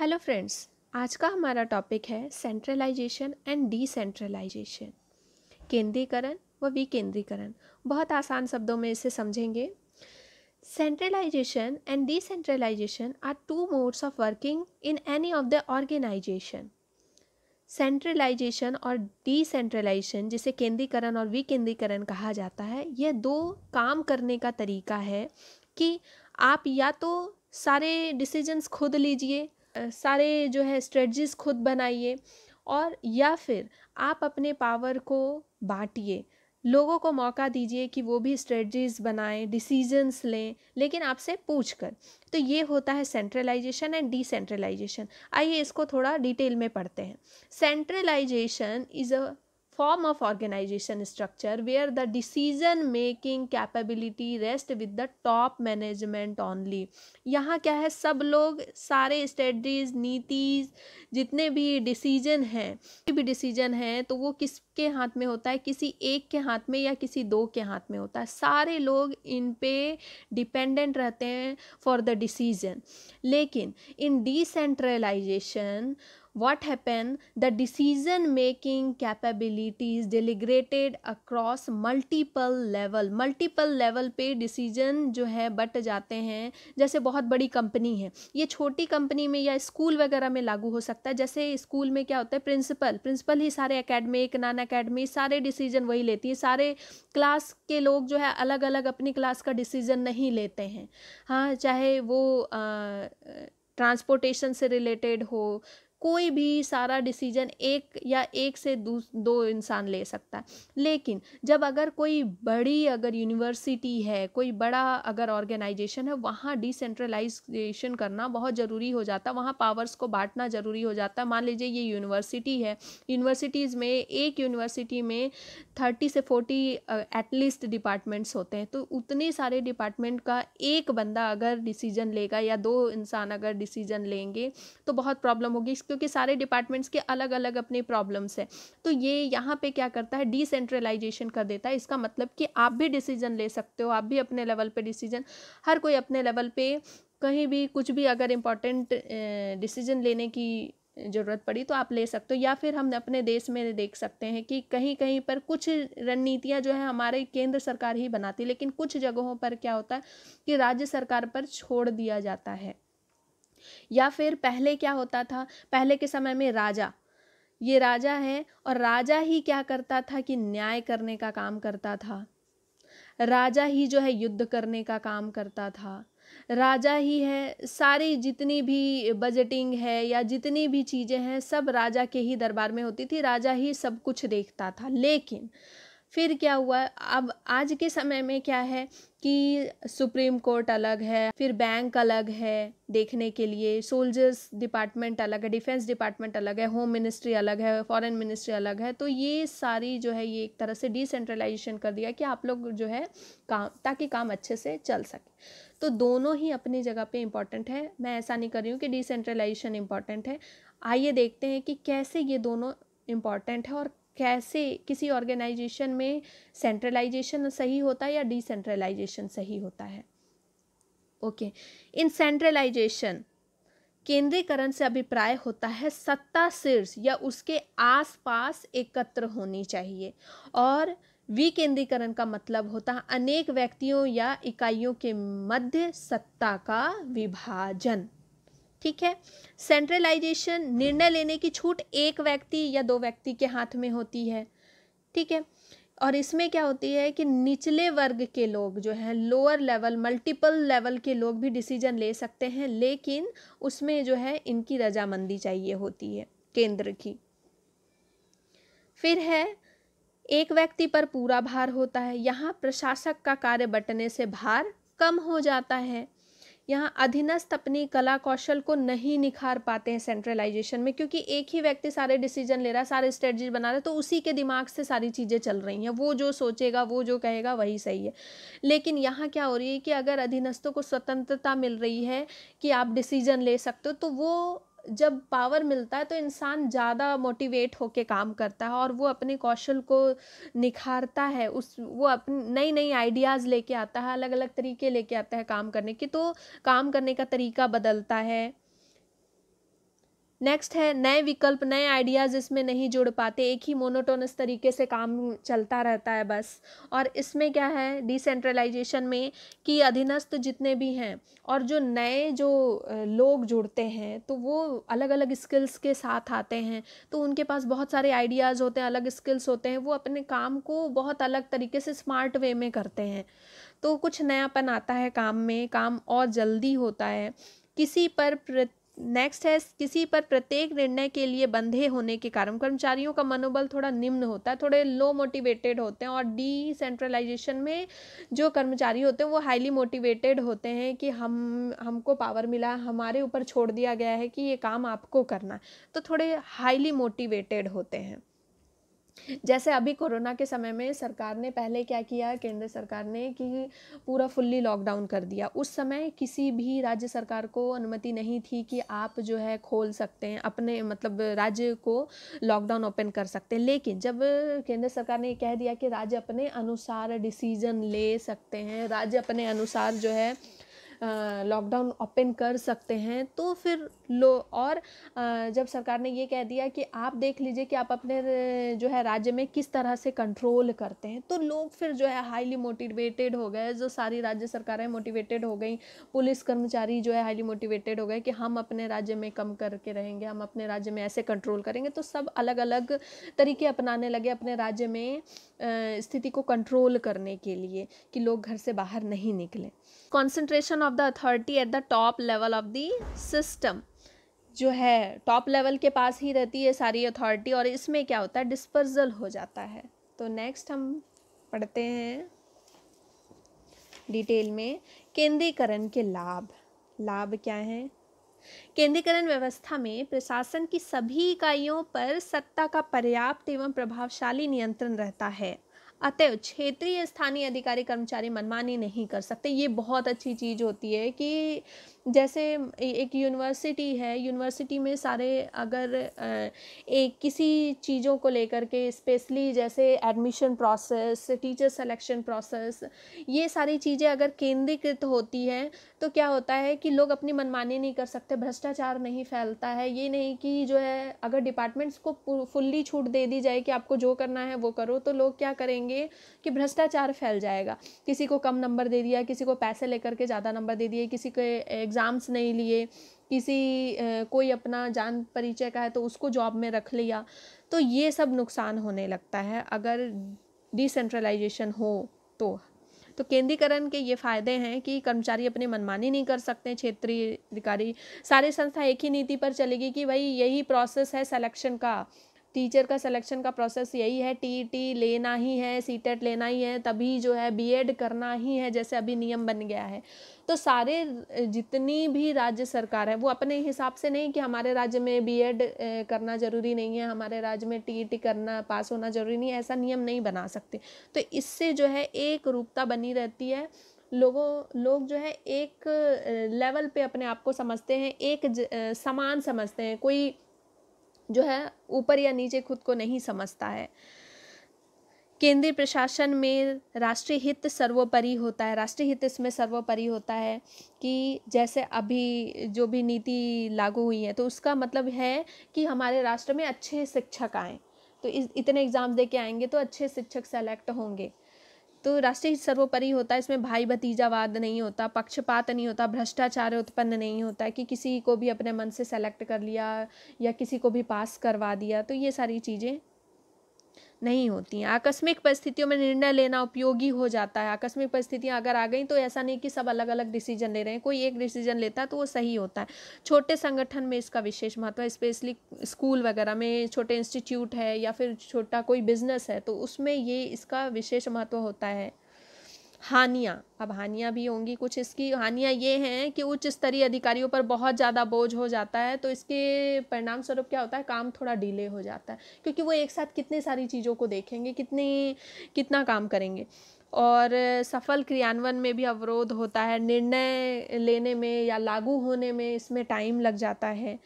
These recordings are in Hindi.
हेलो फ्रेंड्स आज का हमारा टॉपिक है सेंट्रलाइजेशन एंड डिसेंट्रलाइजेशन केंद्रीकरण व विकेंद्रीकरण बहुत आसान शब्दों में इसे समझेंगे centralisation and decentralisation are two modes of working in any of the organisation centralisation और डिसेंट्रलाइजेशन जिसे केंद्रीकरण और विकेंद्रीकरण कहा जाता है यह दो काम करने का तरीका है कि आप या तो सारे डिसीजंस खुद लीजिए सारे जो है स्ट्रेटजीज खुद बनाइए और या फिर आप अपने पावर को बांटिए लोगों को मौका दीजिए कि वो भी स्ट्रेटजीज बनाएं डिसीजंस लें लेकिन आपसे पूछ कर तो ये होता है सेंट्रलाइजेशन एंड डिसेंट्रलाइजेशन आइए इसको थोड़ा डिटेल में पढ़ते हैं centralisation is a form of organization structure where the decision making capability rest with the top management only यहाँ क्या है सब लोग सारे स्टडीज नीतीज जितने भी डिसीजन हैं कोई भी डिसीजन है तो वो किसके हाथ में होता है किसी एक के हाथ में या किसी दो के हाथ में होता है सारे लोग इन पे डिपेंडेंट रहते हैं फॉर द डिसीजन लेकिन in decentralisation what happened the decision making capability is delegated across multiple level multiple level पे decision जो है बट जाते हैं जैसे बहुत बड़ी कंपनी है ये छोटी कंपनी में या स्कूल वगैरह में लागू हो सकता है जैसे स्कूल में क्या होता है प्रिंसिपल प्रिंसिपल ही सारे एकेडमिक नॉन अकेडमी सारे डिसीजन वही लेती है सारे क्लास के लोग जो है अलग अलग अपनी क्लास का डिसीजन नहीं लेते हैं हाँ चाहे वो ट्रांसपोर्टेशन से रिलेटेड हो कोई भी सारा डिसीजन एक या एक से दो इंसान ले सकता है लेकिन जब अगर कोई बड़ी अगर यूनिवर्सिटी है कोई बड़ा अगर ऑर्गेनाइजेशन है वहाँ डिसेंट्रलाइजेशन करना बहुत ज़रूरी हो जाता है वहाँ पावर्स को बांटना ज़रूरी हो जाता है मान लीजिए ये यूनिवर्सिटी है यूनिवर्सिटीज़ में एक यूनिवर्सिटी में थर्टी से फोर्टी एटलीस्ट डिपार्टमेंट्स होते हैं तो उतने सारे डिपार्टमेंट का एक बंदा अगर डिसीजन लेगा या दो इंसान अगर डिसीजन लेंगे तो बहुत प्रॉब्लम होगी क्योंकि सारे डिपार्टमेंट्स के अलग अलग अपने प्रॉब्लम्स हैं तो ये यहाँ पे क्या करता है डिसेंट्रलाइजेशन कर देता है इसका मतलब कि आप भी डिसीजन ले सकते हो आप भी अपने लेवल पे डिसीजन हर कोई अपने लेवल पे कहीं भी कुछ भी अगर इम्पॉर्टेंट डिसीजन लेने की ज़रूरत पड़ी तो आप ले सकते हो या फिर हम अपने देश में देख सकते हैं कि कहीं कहीं पर कुछ रणनीतियां जो है हमारे केंद्र सरकार ही बनाती लेकिन कुछ जगहों पर क्या होता है कि राज्य सरकार पर छोड़ दिया जाता है या फिर पहले क्या होता था पहले के समय में राजा ये राजा है और राजा ही क्या करता था कि न्याय करने का काम करता था राजा ही जो है युद्ध करने का काम करता था राजा ही है सारी जितनी भी बजटिंग है या जितनी भी चीज़ें हैं सब राजा के ही दरबार में होती थी राजा ही सब कुछ देखता था लेकिन फिर क्या हुआ अब आज के समय में क्या है कि सुप्रीम कोर्ट अलग है फिर बैंक अलग है देखने के लिए सोल्जर्स डिपार्टमेंट अलग है डिफेंस डिपार्टमेंट अलग है होम मिनिस्ट्री अलग है फॉरेन मिनिस्ट्री अलग है तो ये सारी जो है ये एक तरह से डिसेंट्रलाइजेशन कर दिया कि आप लोग जो है काम ताकि काम अच्छे से चल सके तो दोनों ही अपनी जगह पर इम्पॉर्टेंट है मैं ऐसा नहीं कर रही हूँ कि डिसेंट्रलाइजेशन इम्पॉर्टेंट है आइए देखते हैं कि कैसे ये दोनों इम्पॉर्टेंट है और कैसे किसी ऑर्गेनाइजेशन में सेंट्रलाइजेशन सही होता है या डिसेंट्रलाइजेशन सही होता है ओके इन सेंट्रलाइजेशन केंद्रीकरण से अभिप्राय होता है सत्ता शीर्ष या उसके आसपास एकत्र होनी चाहिए और विकेंद्रीकरण का मतलब होता है अनेक व्यक्तियों या इकाइयों के मध्य सत्ता का विभाजन ठीक है सेंट्रलाइजेशन निर्णय लेने की छूट एक व्यक्ति या दो व्यक्ति के हाथ में होती है ठीक है और इसमें क्या होती है कि निचले वर्ग के लोग जो हैं लोअर लेवल मल्टीपल लेवल के लोग भी डिसीजन ले सकते हैं लेकिन उसमें जो है इनकी रजामंदी चाहिए होती है केंद्र की फिर है एक व्यक्ति पर पूरा भार होता है यहाँ प्रशासक का कार्य बटने से भार कम हो जाता है यहाँ अधीनस्थ अपनी कला कौशल को नहीं निखार पाते हैं सेंट्रलाइजेशन में क्योंकि एक ही व्यक्ति सारे डिसीजन ले रहा है सारे स्ट्रेटजी बना रहा है तो उसी के दिमाग से सारी चीज़ें चल रही हैं वो जो सोचेगा वो जो कहेगा वही सही है लेकिन यहाँ क्या हो रही है कि अगर अधीनस्थों को स्वतंत्रता मिल रही है कि आप डिसीजन ले सकते हो तो वो जब पावर मिलता है तो इंसान ज़्यादा मोटिवेट होके काम करता है और वो अपने कौशल को निखारता है उस वो अपनी नई नई आइडियाज़ लेके आता है अलग अलग तरीके लेके आता है काम करने की तो काम करने का तरीका बदलता है नेक्स्ट है नए विकल्प नए आइडियाज़ इसमें नहीं जुड़ पाते एक ही मोनोटोनस तरीके से काम चलता रहता है बस और इसमें क्या है डिसेंट्रलाइजेशन में कि अधीनस्थ जितने भी हैं और जो नए जो लोग जुड़ते हैं तो वो अलग अलग स्किल्स के साथ आते हैं तो उनके पास बहुत सारे आइडियाज़ होते हैं अलग स्किल्स होते हैं वो अपने काम को बहुत अलग तरीके से स्मार्ट वे में करते हैं तो कुछ नयापन आता है काम में काम और जल्दी होता है किसी पर प्रत नेक्स्ट है किसी पर प्रत्येक निर्णय के लिए बंधे होने के कारण कर्मचारियों का मनोबल थोड़ा निम्न होता है थोड़े लो मोटिवेटेड होते हैं और डी सेंट्रलाइजेशन में जो कर्मचारी होते हैं वो हाईली मोटिवेटेड होते हैं कि हम हमको पावर मिला हमारे ऊपर छोड़ दिया गया है कि ये काम आपको करना तो थोड़े हाईली मोटिवेटेड होते हैं जैसे अभी कोरोना के समय में सरकार ने पहले क्या किया केंद्र सरकार ने कि पूरा फुल्ली लॉकडाउन कर दिया उस समय किसी भी राज्य सरकार को अनुमति नहीं थी कि आप जो है खोल सकते हैं अपने मतलब राज्य को लॉकडाउन ओपन कर सकते हैं लेकिन जब केंद्र सरकार ने कह दिया कि राज्य अपने अनुसार डिसीजन ले सकते हैं राज्य अपने अनुसार जो है लॉकडाउन ओपन कर सकते हैं तो फिर लो और जब सरकार ने ये कह दिया कि आप देख लीजिए कि आप अपने जो है राज्य में किस तरह से कंट्रोल करते हैं तो लोग फिर जो है हाईली मोटिवेटेड हो गए जो सारी राज्य सरकारें मोटिवेटेड हो गई पुलिस कर्मचारी जो है हाईली मोटिवेटेड हो गए कि हम अपने राज्य में कम करके रहेंगे हम अपने राज्य में ऐसे कंट्रोल करेंगे तो सब अलग अलग तरीके अपनाने लगे अपने राज्य में स्थिति को कंट्रोल करने के लिए कि लोग घर से बाहर नहीं निकलें concentration of the authority at the top level of the system जो है टॉप लेवल के पास ही रहती है सारी अथॉरिटी और इसमें क्या होता है डिस्पर्जल हो जाता है तो नेक्स्ट हम पढ़ते हैं डिटेल में केंद्रीकरण के लाभ लाभ क्या हैं केंद्रीकरण व्यवस्था में प्रशासन की सभी इकाइयों पर सत्ता का पर्याप्त एवं प्रभावशाली नियंत्रण रहता है अतएव क्षेत्रीय स्थानीय अधिकारी कर्मचारी मनमानी नहीं कर सकते ये बहुत अच्छी चीज़ होती है कि जैसे एक यूनिवर्सिटी है यूनिवर्सिटी में सारे अगर एक किसी चीज़ों को लेकर के स्पेशली जैसे admission process teacher selection process ये सारी चीज़ें अगर केंद्रीकृत होती हैं तो क्या होता है कि लोग अपनी मनमानी नहीं कर सकते भ्रष्टाचार नहीं फैलता है ये नहीं कि जो है अगर डिपार्टमेंट्स को फुल्ली छूट दे दी जाए कि आपको जो करना है वो करो तो लोग क्या करेंगे कि भ्रष्टाचार फैल जाएगा किसी को कम नंबर दे दिया किसी को पैसे लेकर के ज़्यादा नंबर दे दिए किसी के एग्ज़ाम एग्ज़ाम्स नहीं लिए किसी कोई अपना जान परिचय का है तो उसको जॉब में रख लिया तो ये सब नुकसान होने लगता है अगर डिसेंट्रलाइजेशन हो तो तो केंद्रीकरण के ये फायदे हैं कि कर्मचारी अपनी मनमानी नहीं कर सकते क्षेत्रीय अधिकारी सारी संस्था एक ही नीति पर चलेगी कि भाई यही प्रोसेस है सिलेक्शन का टीचर का सिलेक्शन का प्रोसेस यही है टी टी e लेना ही है सी टेट e लेना ही है तभी जो है बीएड करना ही है जैसे अभी नियम बन गया है तो सारे जितनी भी राज्य सरकार है वो अपने हिसाब से नहीं कि हमारे राज्य में बीएड करना ज़रूरी नहीं है हमारे राज्य में टी e करना पास होना ज़रूरी नहीं है ऐसा नियम नहीं बना सकते तो इससे जो है एक रूपता बनी रहती है लोगों लोग जो है एक लेवल पे अपने आप को समझते हैं एक समान समझते हैं कोई जो है ऊपर या नीचे खुद को नहीं समझता है केंद्रीय प्रशासन में राष्ट्रीय हित सर्वोपरि होता है राष्ट्रीय हित इसमें सर्वोपरि होता है कि जैसे अभी जो भी नीति लागू हुई है तो उसका मतलब है कि हमारे राष्ट्र में अच्छे शिक्षक आएँ तो इस इतने एग्ज़ाम्स दे के आएंगे तो अच्छे शिक्षक सेलेक्ट होंगे तो राष्ट्रीय हित सर्वोपरि होता है इसमें भाई भतीजावाद नहीं होता पक्षपात नहीं होता भ्रष्टाचार उत्पन्न नहीं होता कि किसी को भी अपने मन से सेलेक्ट कर लिया या किसी को भी पास करवा दिया तो ये सारी चीज़ें नहीं होती हैं आकस्मिक परिस्थितियों में निर्णय लेना उपयोगी हो जाता है आकस्मिक परिस्थितियाँ अगर आ गई तो ऐसा नहीं कि सब अलग अलग डिसीजन ले रहे हैं कोई एक डिसीजन लेता है तो वो सही होता है छोटे संगठन में इसका विशेष महत्व है स्पेशली स्कूल वगैरह में छोटे इंस्टीट्यूट है या फिर छोटा कोई बिजनेस है तो उसमें ये इसका विशेष महत्व होता है हानियाँ अब हानियाँ भी होंगी कुछ इसकी हानियाँ ये हैं कि उच्च स्तरीय अधिकारियों पर बहुत ज़्यादा बोझ हो जाता है तो इसके परिणाम स्वरूप क्या होता है काम थोड़ा डिले हो जाता है क्योंकि वो एक साथ कितनी सारी चीज़ों को देखेंगे कितनी कितना काम करेंगे और सफल क्रियान्वयन में भी अवरोध होता है निर्णय लेने में या लागू होने में इसमें टाइम लग जाता है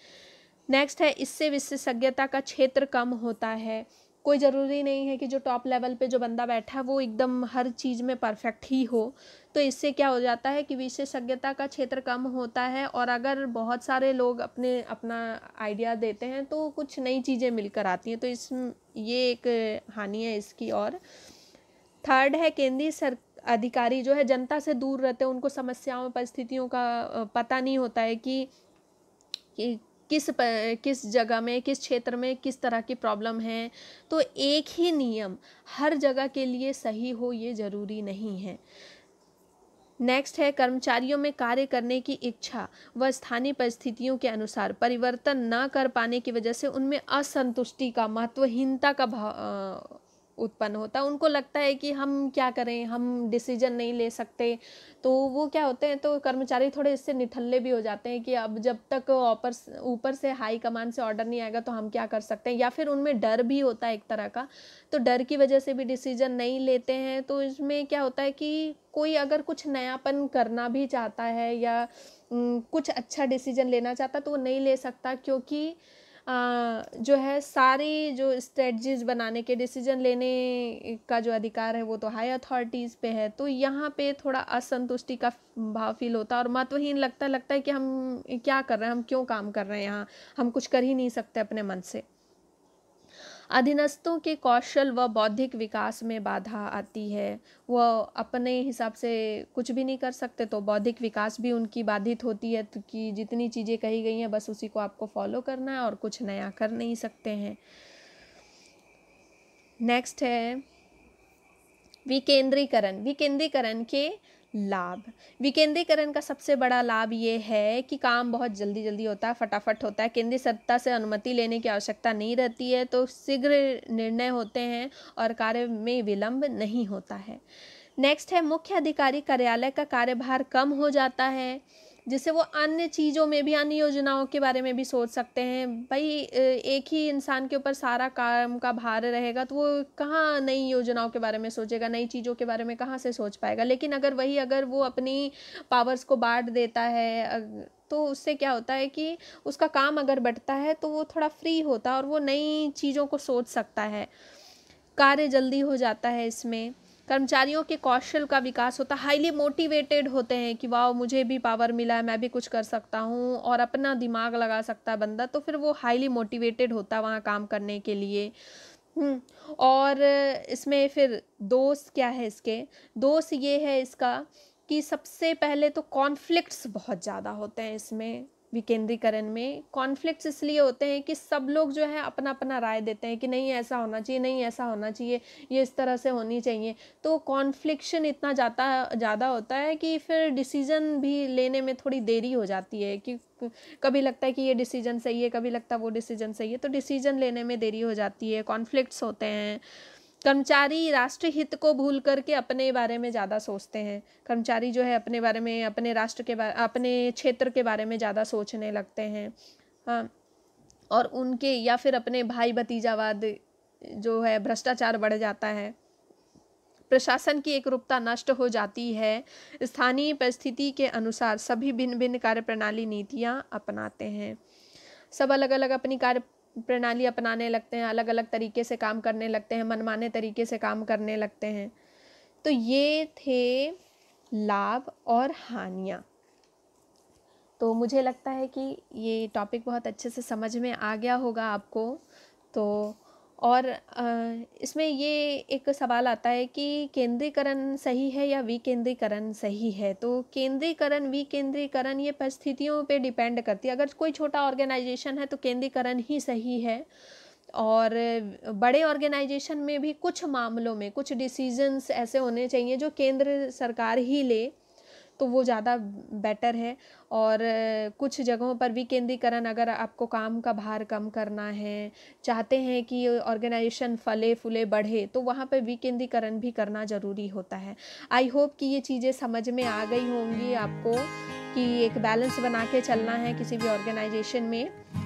नेक्स्ट है इससे विशेषज्ञता का क्षेत्र कम होता है कोई ज़रूरी नहीं है कि जो टॉप लेवल पे जो बंदा बैठा है वो एकदम हर चीज़ में परफेक्ट ही हो तो इससे क्या हो जाता है कि विशेषज्ञता का क्षेत्र कम होता है और अगर बहुत सारे लोग अपने अपना आइडिया देते हैं तो कुछ नई चीज़ें मिलकर आती हैं तो इस ये एक हानि है इसकी और थर्ड है केंद्रीय सर अधिकारी जो है जनता से दूर रहते हैं उनको समस्याओं परिस्थितियों का पता नहीं होता है कि, कि किस किस जगह में किस क्षेत्र में किस तरह की प्रॉब्लम है तो एक ही नियम हर जगह के लिए सही हो ये ज़रूरी नहीं है नेक्स्ट है कर्मचारियों में कार्य करने की इच्छा व स्थानीय परिस्थितियों के अनुसार परिवर्तन न कर पाने की वजह से उनमें असंतुष्टि का महत्वहीनता का भाव उत्पन्न होता है उनको लगता है कि हम क्या करें हम डिसीजन नहीं ले सकते तो वो क्या होते हैं तो कर्मचारी थोड़े इससे निठल्ले भी हो जाते हैं कि अब जब तक ऊपर ऊपर से हाई कमान से ऑर्डर नहीं आएगा तो हम क्या कर सकते हैं या फिर उनमें डर भी होता है एक तरह का तो डर की वजह से भी डिसीजन नहीं लेते हैं तो इसमें क्या होता है कि कोई अगर कुछ नयापन करना भी चाहता है या कुछ अच्छा डिसीजन लेना चाहता तो वो नहीं ले सकता क्योंकि जो है सारी जो स्ट्रेटजीज बनाने के डिसीजन लेने का जो अधिकार है वो तो हाई अथॉरिटीज़ पे है तो यहाँ पे थोड़ा असंतुष्टि का भाव फील होता है और महत्वहीन लगता लगता है कि हम क्या कर रहे हैं हम क्यों काम कर रहे हैं यहाँ हम कुछ कर ही नहीं सकते अपने मन से अधीनस्थों के कौशल व बौद्धिक विकास में बाधा आती है वह अपने हिसाब से कुछ भी नहीं कर सकते तो बौद्धिक विकास भी उनकी बाधित होती है तो कि जितनी चीज़ें कही गई हैं बस उसी को आपको फॉलो करना है और कुछ नया कर नहीं सकते हैं नेक्स्ट है विकेंद्रीकरण विकेंद्रीकरण के लाभ विकेंद्रीकरण का सबसे बड़ा लाभ ये है कि काम बहुत जल्दी जल्दी होता है फटाफट होता है केंद्रीय सत्ता से अनुमति लेने की आवश्यकता नहीं रहती है तो शीघ्र निर्णय होते हैं और कार्य में विलंब नहीं होता है नेक्स्ट है मुख्य अधिकारी कार्यालय का कार्यभार कम हो जाता है जिससे वो अन्य चीज़ों में भी अन्य योजनाओं के बारे में भी सोच सकते हैं भाई एक ही इंसान के ऊपर सारा काम का भार रहेगा तो वो कहाँ नई योजनाओं के बारे में सोचेगा नई चीज़ों के बारे में कहाँ से सोच पाएगा लेकिन अगर वही अगर वो अपनी पावर्स को बांट देता है तो उससे क्या होता है कि उसका काम अगर बढ़ता है तो वो थोड़ा फ्री होता है और वो नई चीज़ों को सोच सकता है कार्य जल्दी हो जाता है इसमें कर्मचारियों के कौशल का विकास होता है हाईली मोटिवेटेड होते हैं कि वाह मुझे भी पावर मिला है मैं भी कुछ कर सकता हूँ और अपना दिमाग लगा सकता है बंदा तो फिर वो हाईली मोटिवेटेड होता है वहाँ काम करने के लिए हम्म, और इसमें फिर दोस्त क्या है इसके दोस्त ये है इसका कि सबसे पहले तो कॉन्फ्लिक्ट्स बहुत ज़्यादा होते हैं इसमें विकेंद्रीकरण में कॉन्फ्लिक्ट्स इसलिए होते हैं कि सब लोग जो है अपना अपना राय देते हैं कि नहीं ऐसा होना चाहिए नहीं ऐसा होना चाहिए ये इस तरह से होनी चाहिए तो कॉन्फ्लिक्शन इतना ज़्यादा ज़्यादा होता है कि फिर डिसीज़न भी लेने में थोड़ी देरी हो जाती है कि कभी लगता है कि ये डिसीज़न सही है कभी लगता है वो डिसीज़न सही है तो डिसीज़न लेने में देरी हो जाती है कॉन्फ्लिक्ट्स होते हैं कर्मचारी राष्ट्र हित को भूल करके अपने बारे में ज़्यादा सोचते हैं कर्मचारी जो है अपने बारे में अपने राष्ट्र के बारे अपने क्षेत्र के बारे में ज़्यादा सोचने लगते हैं हाँ और उनके या फिर अपने भाई भतीजावाद जो है भ्रष्टाचार बढ़ जाता है प्रशासन की एकरूपता नष्ट हो जाती है स्थानीय परिस्थिति के अनुसार सभी भिन्न भिन्न कार्य प्रणाली नीतियाँ अपनाते हैं सब अलग अलग अपनी कार्य प्रणाली अपनाने लगते हैं अलग अलग तरीके से काम करने लगते हैं मनमाने तरीके से काम करने लगते हैं तो ये थे लाभ और हानियाँ तो मुझे लगता है कि ये टॉपिक बहुत अच्छे से समझ में आ गया होगा आपको तो और इसमें ये एक सवाल आता है कि केंद्रीकरण सही है या विकेंद्रीकरण सही है तो केंद्रीकरण विकेंद्रीकरण ये परिस्थितियों पे डिपेंड करती है अगर कोई छोटा ऑर्गेनाइजेशन है तो केंद्रीकरण ही सही है और बड़े ऑर्गेनाइजेशन में भी कुछ मामलों में कुछ डिसीजंस ऐसे होने चाहिए जो केंद्र सरकार ही ले तो वो ज़्यादा बेटर है और कुछ जगहों पर विकेंद्रीकरण अगर आपको काम का भार कम करना है चाहते हैं कि ऑर्गेनाइजेशन फले फूले बढ़े तो वहाँ पर विकेंद्रीकरण भी करना ज़रूरी होता है आई होप कि ये चीज़ें समझ में आ गई होंगी आपको कि एक बैलेंस बना के चलना है किसी भी ऑर्गेनाइजेशन में